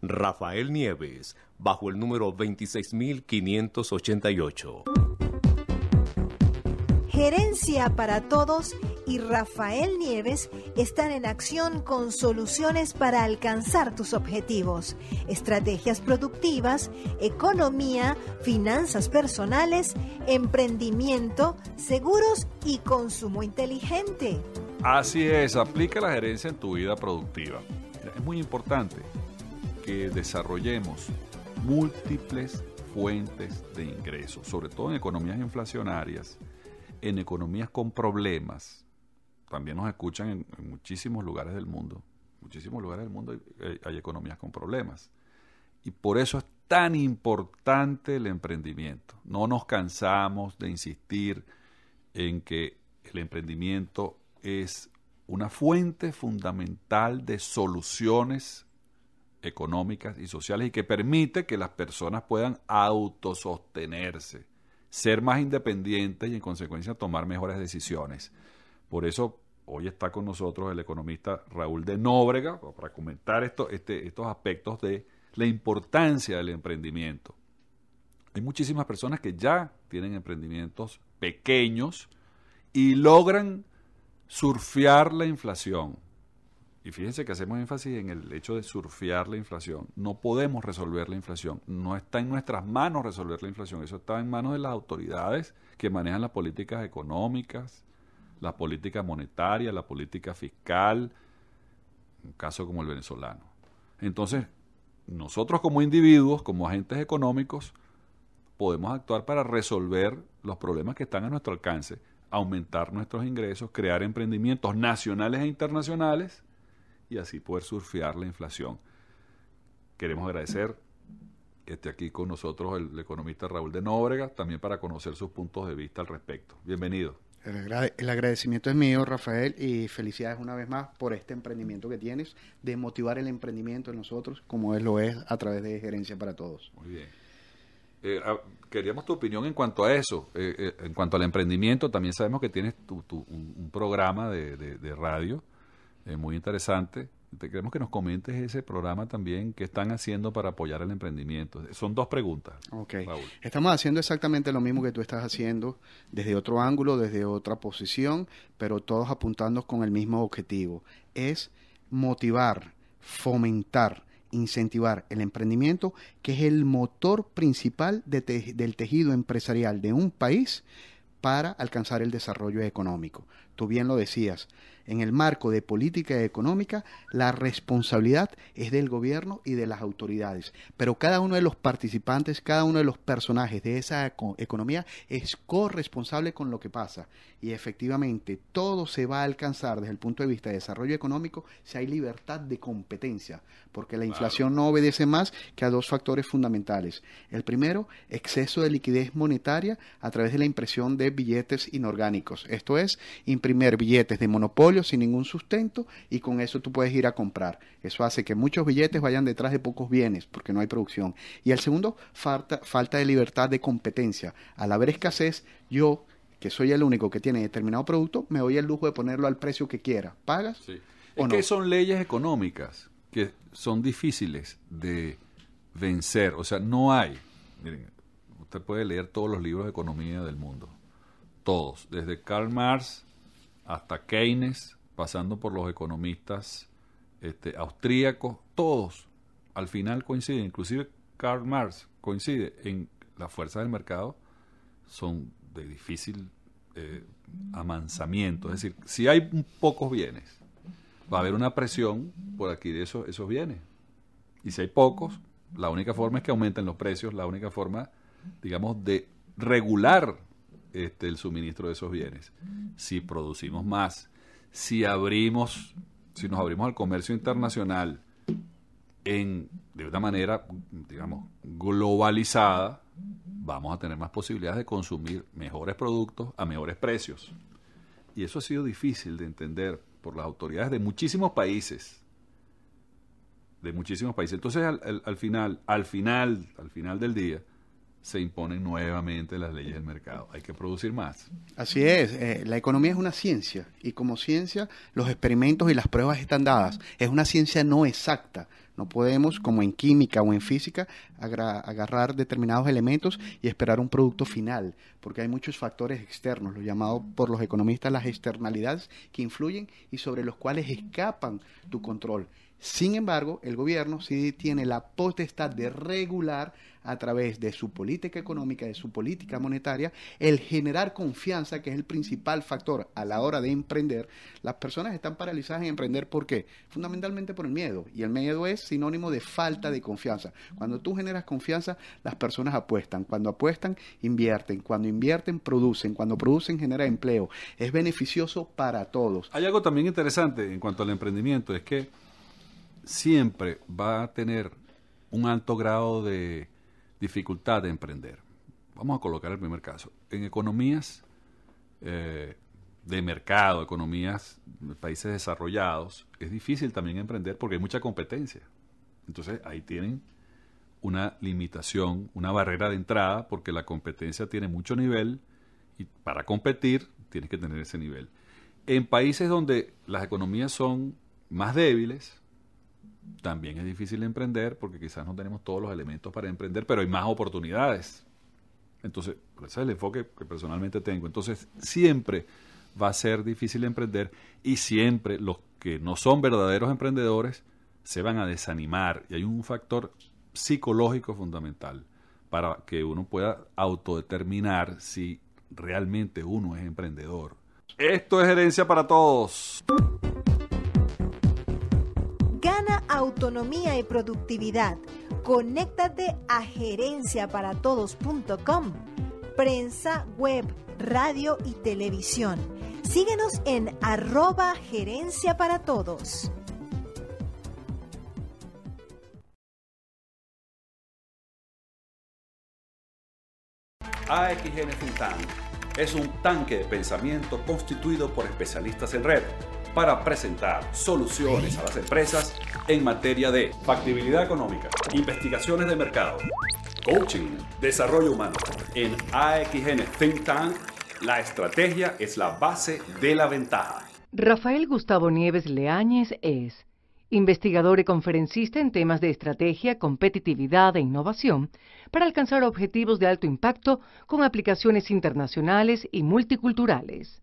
Rafael Nieves, bajo el número 26588. Gerencia para Todos y Rafael Nieves están en acción con soluciones para alcanzar tus objetivos, estrategias productivas, economía, finanzas personales, emprendimiento, seguros y consumo inteligente. Así es, aplica la gerencia en tu vida productiva. Es muy importante que desarrollemos múltiples fuentes de ingresos, sobre todo en economías inflacionarias, en economías con problemas. También nos escuchan en, muchísimos lugares del mundo. Muchísimos lugares del mundo hay economías con problemas. Y por eso es tan importante el emprendimiento. No nos cansamos de insistir en que el emprendimiento es una fuente fundamental de soluciones económicas y sociales y que permite que las personas puedan autosostenerse, ser más independientes y en consecuencia tomar mejores decisiones. Por eso hoy está con nosotros el economista Raúl de Nóbrega para comentar este, estos aspectos de la importancia del emprendimiento. Hay muchísimas personas que ya tienen emprendimientos pequeños y logran surfear la inflación y fíjense que hacemos énfasis en el hecho de surfear la inflación. No podemos resolver la inflación. No está en nuestras manos resolver la inflación. Eso está en manos de las autoridades que manejan las políticas económicas, la política monetaria, la política fiscal, un caso como el venezolano. Entonces, nosotros como individuos, como agentes económicos, podemos actuar para resolver los problemas que están a nuestro alcance, aumentar nuestros ingresos, crear emprendimientos nacionales e internacionales y así poder surfear la inflación. Queremos agradecer que esté aquí con nosotros el, economista Raúl de Nóbrega, también para conocer sus puntos de vista al respecto. Bienvenido. El, agradecimiento es mío, Rafael, y felicidades una vez más por este emprendimiento que tienes, de motivar el emprendimiento en nosotros, como es lo es a través de Gerencia para Todos. Muy bien. Eh, ah, queríamos tu opinión en cuanto a eso, eh, eh, en cuanto al emprendimiento, también sabemos que tienes tu, un, programa de radio es muy interesante. Te queremos que nos comentes ese programa también, qué están haciendo para apoyar el emprendimiento. Son dos preguntas. Estamos haciendo exactamente lo mismo que tú estás haciendo, desde otro ángulo, desde otra posición, pero todos apuntando con el mismo objetivo. Es motivar, fomentar, incentivar el emprendimiento, que es el motor principal del tejido empresarial de un país para alcanzar el desarrollo económico tú bien lo decías, en el marco de política económica, la responsabilidad es del gobierno y de las autoridades. Pero cada uno de los participantes, cada uno de los personajes de esa economía es corresponsable con lo que pasa. Y efectivamente, todo se va a alcanzar desde el punto de vista de desarrollo económico si hay libertad de competencia, porque la inflación no obedece más que a dos factores fundamentales. El primero, exceso de liquidez monetaria a través de la impresión de billetes inorgánicos. Esto es, Primer, billetes de monopolio sin ningún sustento y con eso tú puedes ir a comprar. Eso hace que muchos billetes vayan detrás de pocos bienes porque no hay producción. Y el segundo, falta, falta de libertad de competencia. Al haber escasez, yo, que soy el único que tiene determinado producto, me doy el lujo de ponerlo al precio que quiera. ¿Pagas? Sí. Es que son leyes económicas que son difíciles de vencer. O sea, no hay. usted puede leer todos los libros de economía del mundo. Todos. Desde Karl Marx hasta Keynes, pasando por los economistas este, austríacos, todos al final coinciden, inclusive Karl Marx coincide en las fuerzas del mercado son de difícil eh, amansamiento, es decir, si hay pocos bienes, va a haber una presión por adquirir esos, esos bienes. Y si hay pocos, la única forma es que aumenten los precios, la única forma, digamos, de regular este, el suministro de esos bienes. Si producimos más, si abrimos, si nos abrimos al comercio internacional en, de una manera, digamos, globalizada, vamos a tener más posibilidades de consumir mejores productos a mejores precios. Y eso ha sido difícil de entender por las autoridades de muchísimos países. De muchísimos países. Entonces, al final, al final, al final del día, se imponen nuevamente las leyes del mercado. Hay que producir más. Así es, eh, la economía es una ciencia y como ciencia los experimentos y las pruebas están dadas. Es una ciencia no exacta. No podemos, como en química o en física, agarrar determinados elementos y esperar un producto final, porque hay muchos factores externos, lo llamado por los economistas las externalidades, que influyen y sobre los cuales escapan tu control. Sin embargo, el gobierno sí tiene la potestad de regular a través de su política económica, de su política monetaria, el generar confianza, que es el principal factor a la hora de emprender. Las personas están paralizadas en emprender, ¿por qué? Fundamentalmente por el miedo, y el miedo es sinónimo de falta de confianza. Cuando tú generas confianza, las personas apuestan. Cuando apuestan, invierten. Cuando invierten, producen. Cuando producen, genera empleo. Es beneficioso para todos. Hay algo también interesante en cuanto al emprendimiento, es que siempre va a tener un alto grado de dificultad de emprender. Vamos a colocar el primer caso. En economías eh, de mercado, economías de países desarrollados, es difícil también emprender porque hay mucha competencia. Entonces ahí tienen una limitación, una barrera de entrada porque la competencia tiene mucho nivel y para competir tienes que tener ese nivel. En países donde las economías son más débiles, también es difícil emprender porque quizás no tenemos todos los elementos para emprender, pero hay más oportunidades. Entonces, ese es el enfoque que personalmente tengo. Entonces, siempre va a ser difícil emprender y siempre los que no son verdaderos emprendedores se van a desanimar. Y hay un factor psicológico fundamental para que uno pueda autodeterminar si realmente uno es emprendedor. Esto es herencia para todos. autonomía y productividad. Conéctate a gerenciaparatodos.com, prensa, web, radio y televisión. Síguenos en arroba gerencia para todos. AXN es un tanque de pensamiento constituido por especialistas en red para presentar soluciones a las empresas en materia de factibilidad económica, investigaciones de mercado, coaching, desarrollo humano. En AXN Think Tank, la estrategia es la base de la ventaja. Rafael Gustavo Nieves Leáñez es investigador y conferencista en temas de estrategia, competitividad e innovación para alcanzar objetivos de alto impacto con aplicaciones internacionales y multiculturales.